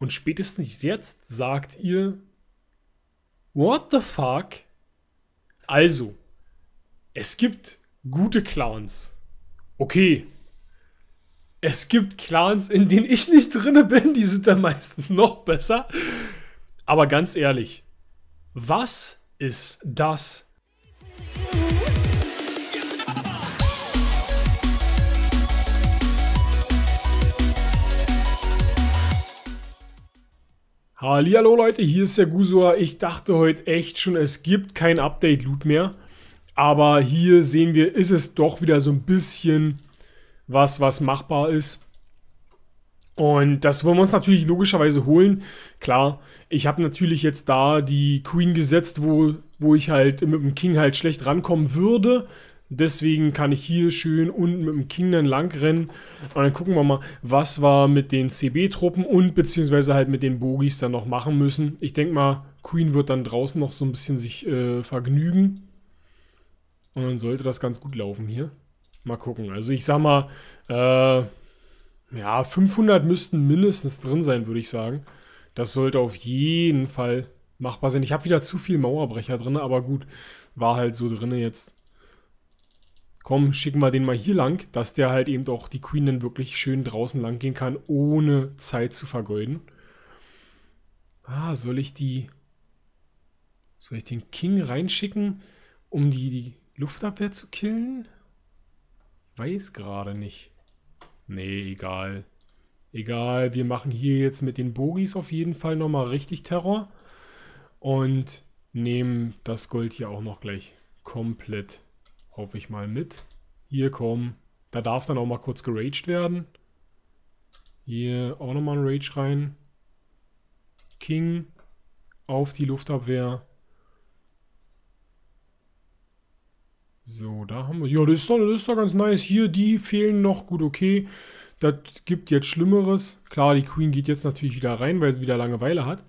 Und spätestens jetzt sagt ihr, what the fuck? Also, es gibt gute Clowns. Okay. Es gibt Clans, in denen ich nicht drinne bin, die sind dann meistens noch besser. Aber ganz ehrlich, was ist das Hallihallo Leute, hier ist der Gusua. Ich dachte heute echt schon, es gibt kein Update-Loot mehr. Aber hier sehen wir, ist es doch wieder so ein bisschen was, was machbar ist. Und das wollen wir uns natürlich logischerweise holen. Klar, ich habe natürlich jetzt da die Queen gesetzt, wo, wo ich halt mit dem King halt schlecht rankommen würde. Deswegen kann ich hier schön unten mit dem King dann lang rennen. Und dann gucken wir mal, was wir mit den CB-Truppen und beziehungsweise halt mit den Bogies dann noch machen müssen. Ich denke mal, Queen wird dann draußen noch so ein bisschen sich äh, vergnügen. Und dann sollte das ganz gut laufen hier. Mal gucken. Also ich sag mal, äh, ja, 500 müssten mindestens drin sein, würde ich sagen. Das sollte auf jeden Fall machbar sein. Ich habe wieder zu viel Mauerbrecher drin, aber gut, war halt so drin jetzt komm, schicken wir den mal hier lang, dass der halt eben auch die Queen dann wirklich schön draußen lang gehen kann, ohne Zeit zu vergeuden. Ah, soll ich die... Soll ich den King reinschicken, um die, die Luftabwehr zu killen? Weiß gerade nicht. Nee, egal. Egal, wir machen hier jetzt mit den Bogis auf jeden Fall nochmal richtig Terror. Und nehmen das Gold hier auch noch gleich komplett hoffe ich mal mit. Hier, kommen. Da darf dann auch mal kurz geraged werden. Hier auch nochmal ein Rage rein. King auf die Luftabwehr. So, da haben wir... Ja, das ist, doch, das ist doch ganz nice. Hier, die fehlen noch. Gut, okay. Das gibt jetzt Schlimmeres. Klar, die Queen geht jetzt natürlich wieder rein, weil sie wieder Langeweile hat.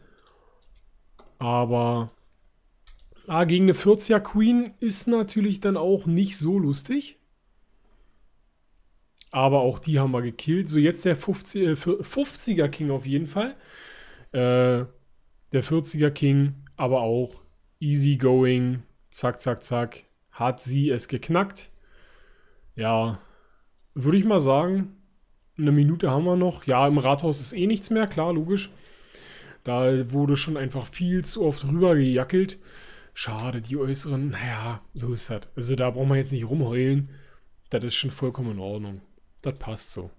Aber Ah, gegen eine 40er Queen ist natürlich dann auch nicht so lustig. Aber auch die haben wir gekillt. So, jetzt der 50, äh, 50er King auf jeden Fall. Äh, der 40er King, aber auch easy going. Zack, zack, zack. Hat sie es geknackt. Ja, würde ich mal sagen, eine Minute haben wir noch. Ja, im Rathaus ist eh nichts mehr, klar, logisch. Da wurde schon einfach viel zu oft rübergejackelt. gejackelt schade, die äußeren, naja, so ist das. Also da braucht man jetzt nicht rumheulen. Das ist schon vollkommen in Ordnung. Das passt so.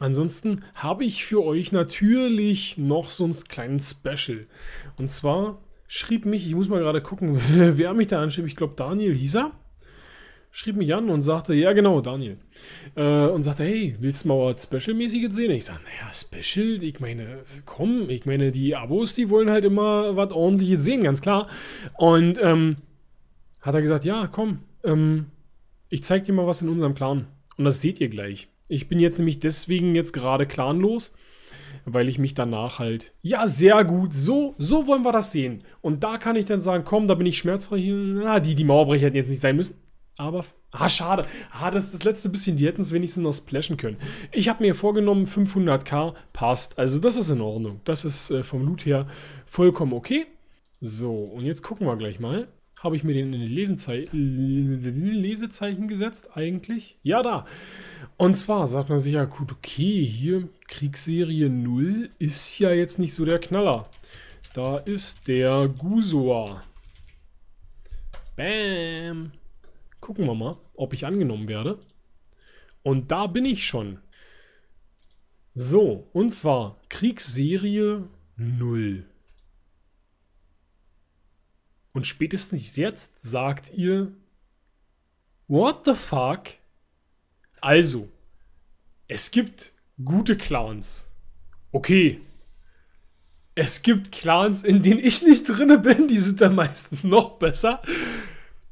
Ansonsten habe ich für euch natürlich noch so einen kleinen Special. Und zwar schrieb mich, ich muss mal gerade gucken, wer mich da anschrieb, ich glaube Daniel hieß er schrieb mich an und sagte, ja genau, Daniel. Äh, und sagte, hey, willst du mal was Special-mäßiges sehen? Ich sagte, naja, Special, ich meine, komm, ich meine, die Abos, die wollen halt immer was ordentliches sehen, ganz klar. Und ähm, hat er gesagt, ja, komm, ähm, ich zeig dir mal was in unserem Clan. Und das seht ihr gleich. Ich bin jetzt nämlich deswegen jetzt gerade clanlos, weil ich mich danach halt, ja, sehr gut, so, so wollen wir das sehen. Und da kann ich dann sagen, komm, da bin ich schmerzfrei. Na, die, die Mauerbrecher hätten jetzt nicht sein müssen. Aber, ah, schade. Ah, das, das letzte bisschen, die hätten es wenigstens noch splashen können. Ich habe mir vorgenommen, 500k passt. Also das ist in Ordnung. Das ist äh, vom Loot her vollkommen okay. So, und jetzt gucken wir gleich mal. Habe ich mir den in die Lesezei Lesezeichen gesetzt eigentlich? Ja, da. Und zwar sagt man sich ja, gut, okay, hier Kriegsserie 0 ist ja jetzt nicht so der Knaller. Da ist der Gusoa. Bam. Gucken wir mal, ob ich angenommen werde. Und da bin ich schon. So, und zwar Kriegsserie 0. Und spätestens jetzt sagt ihr, what the fuck? Also, es gibt gute Clans. Okay. Es gibt Clans, in denen ich nicht drinne bin, die sind dann meistens noch besser.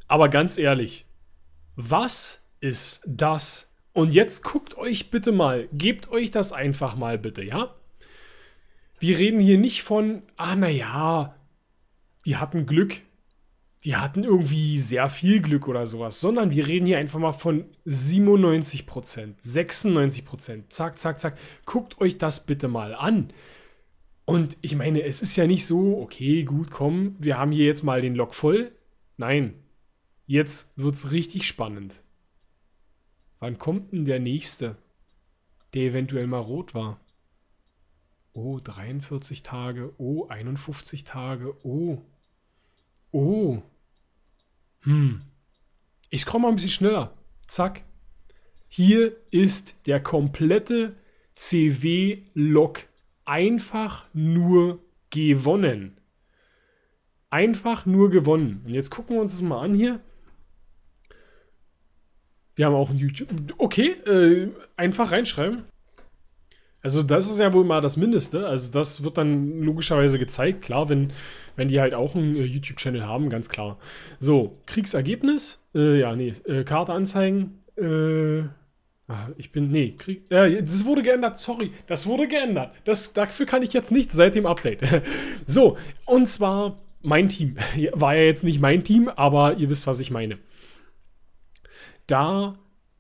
Aber ganz ehrlich, was ist das? Und jetzt guckt euch bitte mal, gebt euch das einfach mal bitte, ja? Wir reden hier nicht von, ah naja, die hatten Glück, die hatten irgendwie sehr viel Glück oder sowas, sondern wir reden hier einfach mal von 97%, 96%, zack, zack, zack. Guckt euch das bitte mal an. Und ich meine, es ist ja nicht so, okay, gut, komm, wir haben hier jetzt mal den Log voll. Nein, Jetzt wird es richtig spannend. Wann kommt denn der nächste, der eventuell mal rot war? Oh, 43 Tage. Oh, 51 Tage. Oh. Oh. Hm. Ich scroll mal ein bisschen schneller. Zack. Hier ist der komplette CW-Log einfach nur gewonnen. Einfach nur gewonnen. Und jetzt gucken wir uns das mal an hier. Wir haben auch ein YouTube. Okay, äh, einfach reinschreiben. Also das ist ja wohl mal das Mindeste. Also das wird dann logischerweise gezeigt. Klar, wenn, wenn die halt auch einen äh, YouTube-Channel haben, ganz klar. So, Kriegsergebnis. Äh, ja, nee, äh, Karte anzeigen. Äh, ah, ich bin, nee, Krieg, äh, das wurde geändert, sorry, das wurde geändert. Das, dafür kann ich jetzt nicht seit dem Update. so, und zwar mein Team. War ja jetzt nicht mein Team, aber ihr wisst, was ich meine. Da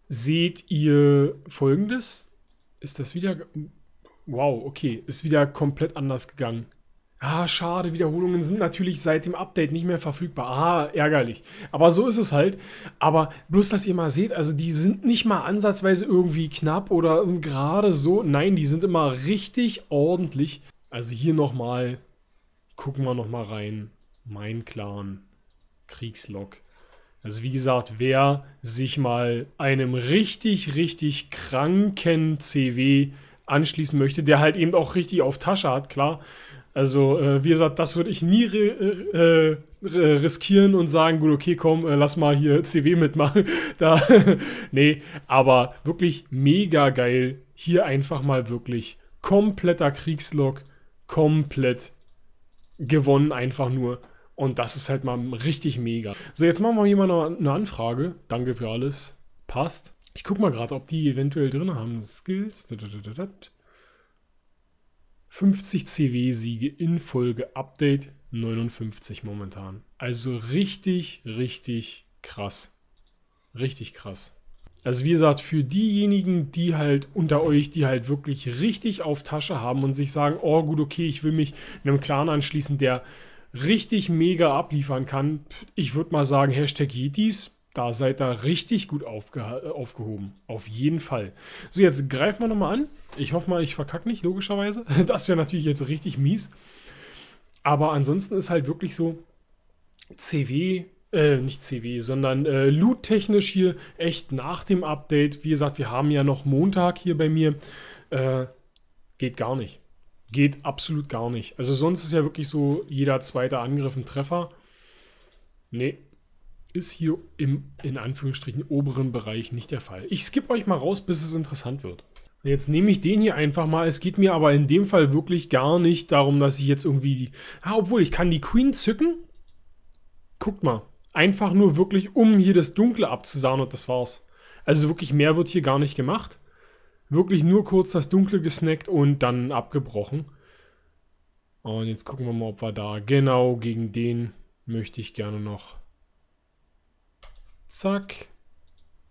seht ihr folgendes. Ist das wieder... Wow, okay. Ist wieder komplett anders gegangen. Ah, schade, Wiederholungen sind natürlich seit dem Update nicht mehr verfügbar. Ah, ärgerlich. Aber so ist es halt. Aber bloß, dass ihr mal seht, also die sind nicht mal ansatzweise irgendwie knapp oder gerade so. Nein, die sind immer richtig ordentlich. Also hier nochmal, gucken wir nochmal rein. Mein Clan, Kriegslog. Also wie gesagt, wer sich mal einem richtig, richtig kranken CW anschließen möchte, der halt eben auch richtig auf Tasche hat, klar. Also äh, wie gesagt, das würde ich nie äh, äh riskieren und sagen, gut, okay, komm, äh, lass mal hier CW mitmachen. da, nee, aber wirklich mega geil. Hier einfach mal wirklich kompletter Kriegslog, komplett gewonnen einfach nur. Und das ist halt mal richtig mega. So, jetzt machen wir hier mal noch eine Anfrage. Danke für alles. Passt. Ich guck mal gerade, ob die eventuell drin haben. Skills. 50 CW-Siege in Folge Update 59 momentan. Also richtig, richtig krass. Richtig krass. Also wie gesagt, für diejenigen, die halt unter euch, die halt wirklich richtig auf Tasche haben und sich sagen, oh gut, okay, ich will mich einem Clan anschließen, der richtig mega abliefern kann, ich würde mal sagen, Hashtag Yetis, da seid ihr richtig gut aufge äh, aufgehoben. Auf jeden Fall. So, jetzt greifen wir nochmal an. Ich hoffe mal, ich verkacke nicht, logischerweise. Das wäre natürlich jetzt richtig mies. Aber ansonsten ist halt wirklich so, CW, äh, nicht CW, sondern äh, loot-technisch hier echt nach dem Update. Wie gesagt, wir haben ja noch Montag hier bei mir. Äh, geht gar nicht geht absolut gar nicht. Also sonst ist ja wirklich so, jeder zweite Angriff ein Treffer. Nee, ist hier im, in Anführungsstrichen, oberen Bereich nicht der Fall. Ich skippe euch mal raus, bis es interessant wird. Jetzt nehme ich den hier einfach mal. Es geht mir aber in dem Fall wirklich gar nicht darum, dass ich jetzt irgendwie die... Ja, ah, obwohl, ich kann die Queen zücken. Guckt mal. Einfach nur wirklich, um hier das Dunkle abzusahnen und das war's. Also wirklich mehr wird hier gar nicht gemacht wirklich nur kurz das Dunkle gesnackt und dann abgebrochen. Und jetzt gucken wir mal, ob wir da genau gegen den möchte ich gerne noch. Zack.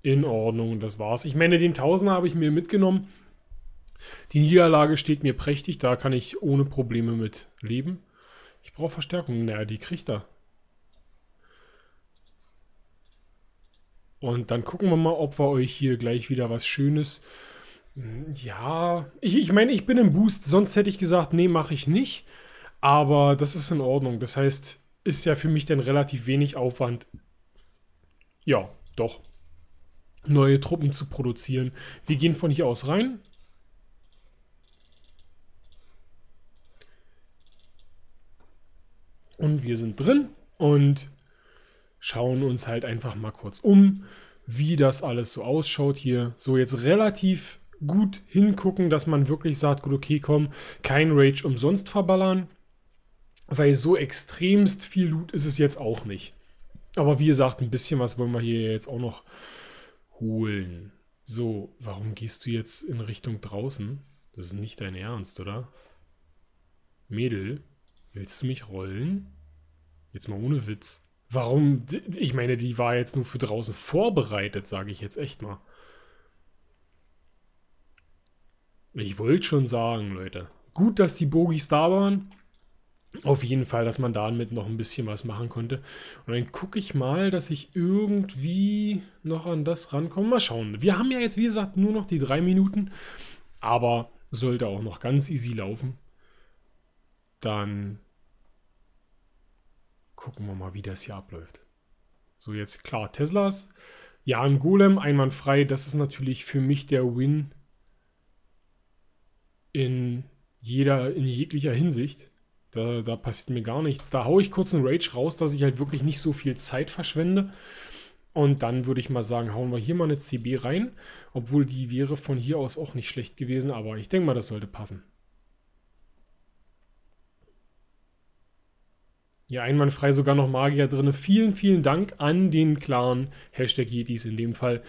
In Ordnung, das war's. Ich meine, den Tausender habe ich mir mitgenommen. Die Niederlage steht mir prächtig, da kann ich ohne Probleme mit leben. Ich brauche Verstärkung. Naja, die kriegt er. Und dann gucken wir mal, ob wir euch hier gleich wieder was Schönes ja, ich, ich meine, ich bin im Boost, sonst hätte ich gesagt, nee, mache ich nicht. Aber das ist in Ordnung. Das heißt, ist ja für mich dann relativ wenig Aufwand. Ja, doch. Neue Truppen zu produzieren. Wir gehen von hier aus rein. Und wir sind drin und schauen uns halt einfach mal kurz um, wie das alles so ausschaut hier. So jetzt relativ gut hingucken, dass man wirklich sagt, gut, okay, komm, kein Rage umsonst verballern, weil so extremst viel Loot ist es jetzt auch nicht. Aber wie gesagt, ein bisschen was wollen wir hier jetzt auch noch holen. So, warum gehst du jetzt in Richtung draußen? Das ist nicht dein Ernst, oder? Mädel, willst du mich rollen? Jetzt mal ohne Witz. Warum? Ich meine, die war jetzt nur für draußen vorbereitet, sage ich jetzt echt mal. Ich wollte schon sagen, Leute. Gut, dass die Bogies da waren. Auf jeden Fall, dass man damit noch ein bisschen was machen konnte. Und dann gucke ich mal, dass ich irgendwie noch an das rankomme. Mal schauen. Wir haben ja jetzt, wie gesagt, nur noch die drei Minuten. Aber sollte auch noch ganz easy laufen. Dann gucken wir mal, wie das hier abläuft. So, jetzt klar, Teslas. Ja, ein Golem, einwandfrei. Das ist natürlich für mich der Win in jeder, in jeglicher Hinsicht. Da, da passiert mir gar nichts. Da haue ich kurz einen Rage raus, dass ich halt wirklich nicht so viel Zeit verschwende. Und dann würde ich mal sagen, hauen wir hier mal eine CB rein. Obwohl die wäre von hier aus auch nicht schlecht gewesen, aber ich denke mal, das sollte passen. Ja, einwandfrei sogar noch Magier drin. Vielen, vielen Dank an den klaren Hashtag Yetis in dem Fall,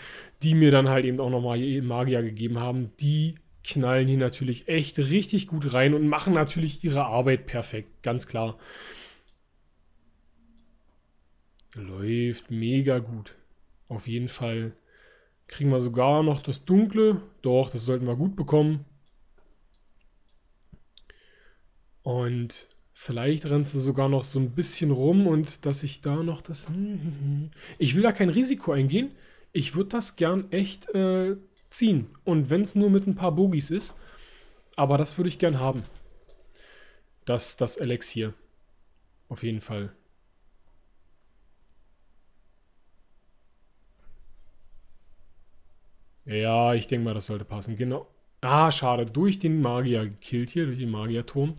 die mir dann halt eben auch nochmal Magier gegeben haben, die knallen hier natürlich echt richtig gut rein und machen natürlich ihre Arbeit perfekt, ganz klar. Läuft mega gut. Auf jeden Fall kriegen wir sogar noch das Dunkle. Doch, das sollten wir gut bekommen. Und vielleicht rennst du sogar noch so ein bisschen rum und dass ich da noch das... Ich will da kein Risiko eingehen. Ich würde das gern echt äh, ziehen. Und wenn es nur mit ein paar Bogies ist, aber das würde ich gern haben. Das, das hier. Auf jeden Fall. Ja, ich denke mal, das sollte passen. Genau. Ah, schade. Durch den Magier gekillt hier, durch den Magierturm.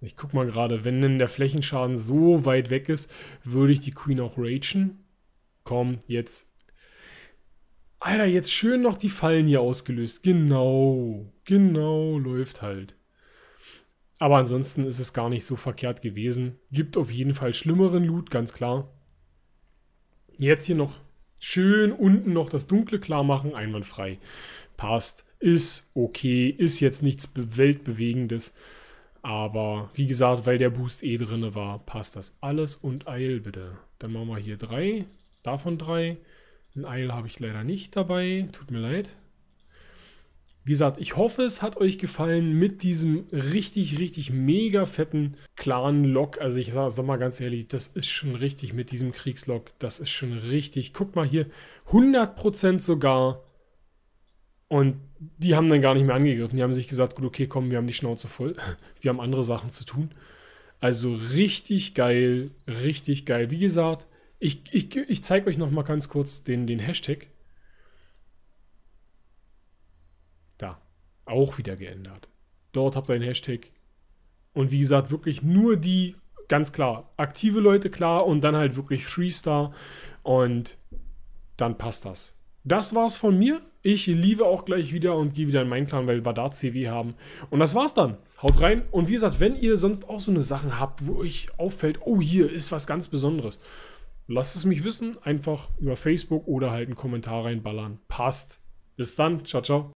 Ich guck mal gerade, wenn denn der Flächenschaden so weit weg ist, würde ich die Queen auch ragen. Komm, jetzt. Alter, jetzt schön noch die Fallen hier ausgelöst. Genau. Genau, läuft halt. Aber ansonsten ist es gar nicht so verkehrt gewesen. Gibt auf jeden Fall schlimmeren Loot, ganz klar. Jetzt hier noch schön unten noch das Dunkle klar machen, einwandfrei. Passt, ist okay, ist jetzt nichts weltbewegendes. Aber wie gesagt, weil der Boost eh drinne war, passt das alles und eil bitte. Dann machen wir hier drei, davon drei. Ein Eil habe ich leider nicht dabei. Tut mir leid. Wie gesagt, ich hoffe, es hat euch gefallen mit diesem richtig, richtig mega fetten klaren Log. Also ich sag, sag, mal ganz ehrlich, das ist schon richtig mit diesem Kriegslog. Das ist schon richtig. Guck mal hier, 100% sogar. Und die haben dann gar nicht mehr angegriffen. Die haben sich gesagt, gut, okay, komm, wir haben die Schnauze voll. Wir haben andere Sachen zu tun. Also richtig geil, richtig geil. Wie gesagt, ich, ich, ich zeige euch noch mal ganz kurz den, den Hashtag. Da. Auch wieder geändert. Dort habt ihr einen Hashtag. Und wie gesagt, wirklich nur die, ganz klar, aktive Leute klar und dann halt wirklich Freestar. Und dann passt das. Das war's von mir. Ich liebe auch gleich wieder und gehe wieder in meinen Clan, weil wir da CW haben. Und das war's dann. Haut rein. Und wie gesagt, wenn ihr sonst auch so eine Sachen habt, wo euch auffällt, oh, hier ist was ganz Besonderes lasst es mich wissen. Einfach über Facebook oder halt einen Kommentar reinballern. Passt. Bis dann. Ciao, ciao.